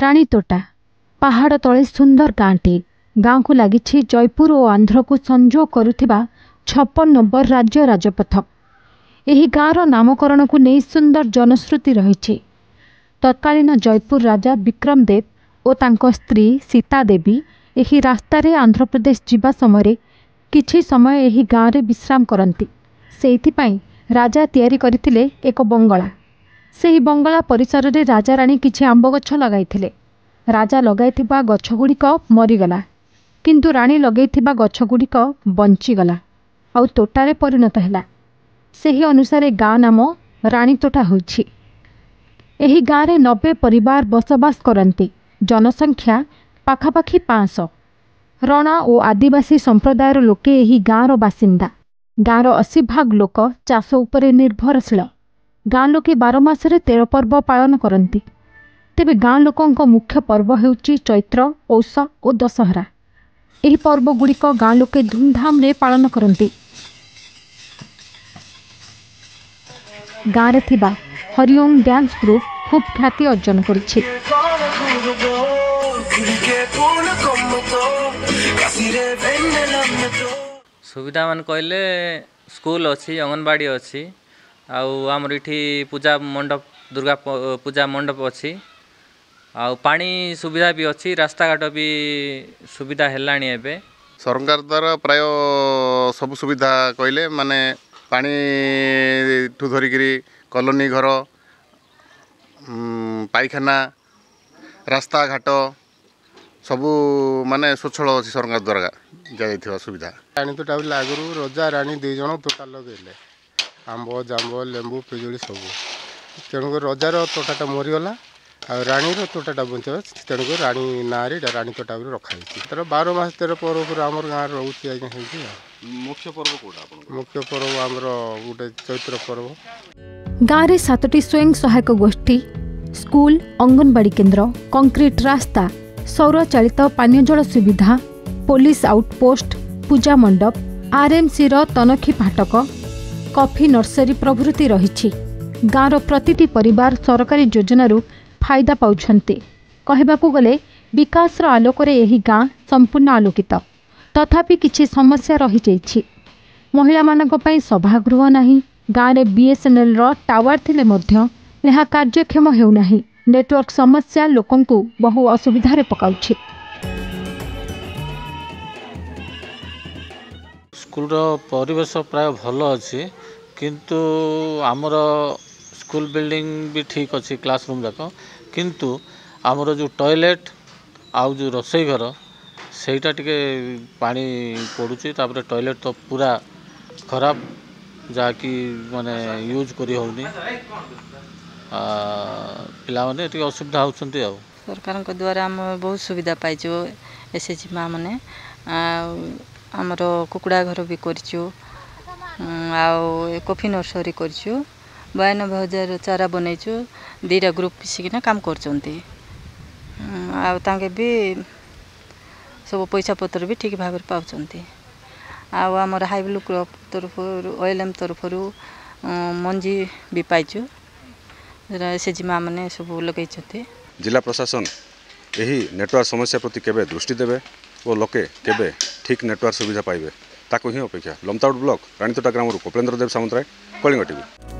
ରାଣୀତୋଟା ପାହାଡ଼ ତଳେ ସୁନ୍ଦର ଗାଁଟି ଗାଁକୁ ଲାଗିଛି ଜୟପୁର ଓ ଆନ୍ଧ୍ରକୁ ସଂଯୋଗ କରୁଥିବା ଛପନ ନମ୍ବର ରାଜ୍ୟ ରାଜପଥ ଏହି ଗାଁର ନାମକରଣକୁ ନେଇ ସୁନ୍ଦର ଜନଶ୍ରୁତି ରହିଛି ତତ୍କାଳୀନ ଜୟପୁର ରାଜା ବିକ୍ରମ ଦେବ ଓ ତାଙ୍କ ସ୍ତ୍ରୀ ସୀତା ଦେବୀ ଏହି ରାସ୍ତାରେ ଆନ୍ଧ୍ରପ୍ରଦେଶ ଯିବା ସମୟରେ କିଛି ସମୟ ଏହି ଗାଁରେ ବିଶ୍ରାମ କରନ୍ତି ସେଇଥିପାଇଁ ରାଜା ତିଆରି କରିଥିଲେ ଏକ ବଙ୍ଗଳା ସେହି ବଙ୍ଗଳା ପରିସରରେ ରାଜା ରାଣୀ କିଛି ଆମ୍ବ ଗଛ ଲଗାଇଥିଲେ ରାଜା ଲଗାଇଥିବା ଗଛଗୁଡ଼ିକ ମରିଗଲା କିନ୍ତୁ ରାଣୀ ଲଗାଇଥିବା ଗଛଗୁଡ଼ିକ ବଞ୍ଚିଗଲା ଆଉ ତୋଟାରେ ପରିଣତ ହେଲା ସେହି ଅନୁସାରେ ଗାଁ ନାମ ରାଣୀତୋଟା ହେଉଛି ଏହି ଗାଁରେ ନବେ ପରିବାର ବସବାସ କରନ୍ତି ଜନସଂଖ୍ୟା ପାଖାପାଖି ପାଞ୍ଚଶହ ରଣା ଓ ଆଦିବାସୀ ସମ୍ପ୍ରଦାୟର ଲୋକେ ଏହି ଗାଁର ବାସିନ୍ଦା ଗାଁର ଅଶୀ ଭାଗ ଲୋକ ଚାଷ ଉପରେ ନିର୍ଭରଶୀଳ ଗାଁ ଲୋକେ ବାର ମାସରେ ତେର ପର୍ବ ପାଳନ କରନ୍ତି ତେବେ ଗାଁ ଲୋକଙ୍କ ମୁଖ୍ୟ ପର୍ବ ହେଉଛି ଚୈତ୍ର ଔଷ ଓ ଦଶହରା ଏହି ପର୍ବ ଗୁଡ଼ିକ ଗାଁ ଲୋକେ ଧୁମ୍ଧାମ୍ରେ ପାଳନ କରନ୍ତି ଗାଁରେ ଥିବା ହରିଓମ୍ ଡ୍ୟାନ୍ସ ଗ୍ରୁପ୍ ଖୁବ୍ ଖ୍ୟାତି ଅର୍ଜନ କରିଛି ସୁବିଧାମାନ କହିଲେ ସ୍କୁଲ ଅଛି ଅଙ୍ଗନବାଡ଼ି ଅଛି ଆଉ ଆମର ଏଠି ପୂଜା ମଣ୍ଡପ ଦୁର୍ଗା ପୂଜା ମଣ୍ଡପ ଅଛି ଆଉ ପାଣି ସୁବିଧା ବି ଅଛି ରାସ୍ତାଘାଟ ବି ସୁବିଧା ହେଲାଣି ଏବେ ସରକାର ଦ୍ୱାରା ପ୍ରାୟ ସବୁ ସୁବିଧା କହିଲେ ମାନେ ପାଣିଠୁ ଧରିକିରି କଲୋନୀ ଘର ପାଇଖାନା ରାସ୍ତାଘାଟ ସବୁ ମାନେ ସ୍ୱଚ୍ଛଳ ଅଛି ସରକାର ଦ୍ୱାରା ଦିଆଯାଇଥିବା ସୁବିଧା ପାଣି ତୁଟା ଆଗରୁ ରଜା ରାଣୀ ଦୁଇ ଜଣ ତୋଟା ଲଗାଇଲେ ଆମ୍ବ ଜାମ୍ବ ଲେମ୍ବୁ ପିଜୁଳି ସବୁ ତେଣୁକରି ରଜାର ତୋଟାଟା ମରିଗଲା ଆଉ ରାଣୀର ତୋଟାଟା ବଞ୍ଚିବ ତେଣୁକରି ରାଣୀ ନାଁରେ ଏଇଟା ରାଣୀ ତୋଟା ବୋଲି ରଖାଯାଇଛି ତା'ର ବାର ମାସ ତେର ପର୍ବ ଉପରେ ଆମର ଗାଁରେ ରହୁଛି ଆଜ୍ଞା ହେଇଛି ମୁଖ୍ୟ ପର୍ବ କେଉଁଟା ମୁଖ୍ୟ ପର୍ବ ଆମର ଗୋଟେ ଚୈତ୍ର ପର୍ବ ଗାଁରେ ସାତଟି ସ୍ୱୟଂ ସହାୟକ ଗୋଷ୍ଠୀ ସ୍କୁଲ ଅଙ୍ଗନବାଡ଼ି କେନ୍ଦ୍ର କଂକ୍ରିଟ ରାସ୍ତା ସୌରଚାଳିତ ପାନୀୟ ଜଳ ସୁବିଧା ପୋଲିସ ଆଉଟପୋଷ୍ଟ ପୂଜା ମଣ୍ଡପ ଆରଏମସିର ତନଖି ଫାଟକ कफि नर्सरी प्रभृति रहि गाँ र प्रति सरकारी जोजनहरू फाइदा पाले बिकास र आलोकले यो गाँस सम्पूर्ण आलोकित तथापि कि समस्या रहि महिला मै सभागृह नै गाँ र बिएसएनएल र टावार लेम हुँदै नेटवर्क समस्या बहु असुविधार पकाउछ ସ୍କୁଲର ପରିବେଶ ପ୍ରାୟ ଭଲ ଅଛି କିନ୍ତୁ ଆମର ସ୍କୁଲ ବିଲ୍ଡିଂ ବି ଠିକ୍ ଅଛି କ୍ଲାସରୁମ୍ ଯାକ କିନ୍ତୁ ଆମର ଯେଉଁ ଟଏଲେଟ୍ ଆଉ ଯେଉଁ ରୋଷେଇ ଘର ସେଇଟା ଟିକେ ପାଣି ପଡ଼ୁଛି ତାପରେ ଟଏଲେଟ୍ ତ ପୁରା ଖରାପ ଯାହାକି ମାନେ ୟୁଜ୍ କରିହେଉନି ପିଲାମାନେ ଟିକେ ଅସୁବିଧା ହେଉଛନ୍ତି ଆଉ ସରକାରଙ୍କ ଦ୍ୱାରା ଆମେ ବହୁତ ସୁବିଧା ପାଇଛୁ ଏସ୍ ଏଚ୍ ଜି ମାଆମାନେ ଆଉ ଆମର କୁକୁଡ଼ା ଘର ବି କରିଛୁ ଆଉ କଫି ନର୍ସରୀ କରିଛୁ ବୟାନବେ ହଜାର ଚାରା ବନେଇଛୁ ଦୁଇଟା ଗ୍ରୁପ୍ ମିଶିକିନା କାମ କରୁଛନ୍ତି ଆଉ ତାଙ୍କେ ବି ସବୁ ପଇସା ପତ୍ର ବି ଠିକ୍ ଭାବରେ ପାଉଛନ୍ତି ଆଉ ଆମର ହାଇବ୍ଲୁ କ୍ରପ୍ ତରଫରୁ ଏମ୍ ତରଫରୁ ମଞ୍ଜି ବି ପାଇଛୁ ଯେଉଁଟା ଏସ୍ଏଜି ମା'ମାନେ ସବୁ ଲଗେଇଛନ୍ତି ଜିଲ୍ଲା ପ୍ରଶାସନ ଏହି ନେଟୱାର୍କ ସମସ୍ୟା ପ୍ରତି କେବେ ଦୃଷ୍ଟି ଦେବେ ଓ ଲୋକେ କେବେ ଠିକ୍ ନେଟୱାର୍କ ସୁବିଧା ପାଇବେ ତାକୁ ହିଁ ଅପେକ୍ଷା ଲମତାଉଟ ବ୍ଲକ ରାଣୀତୋଟା ଗ୍ରାମରୁ କପିଳେନ୍ଦ୍ର ଦେବ ସାମନ୍ତରାୟ କଳିଙ୍ଗ ଟିଭି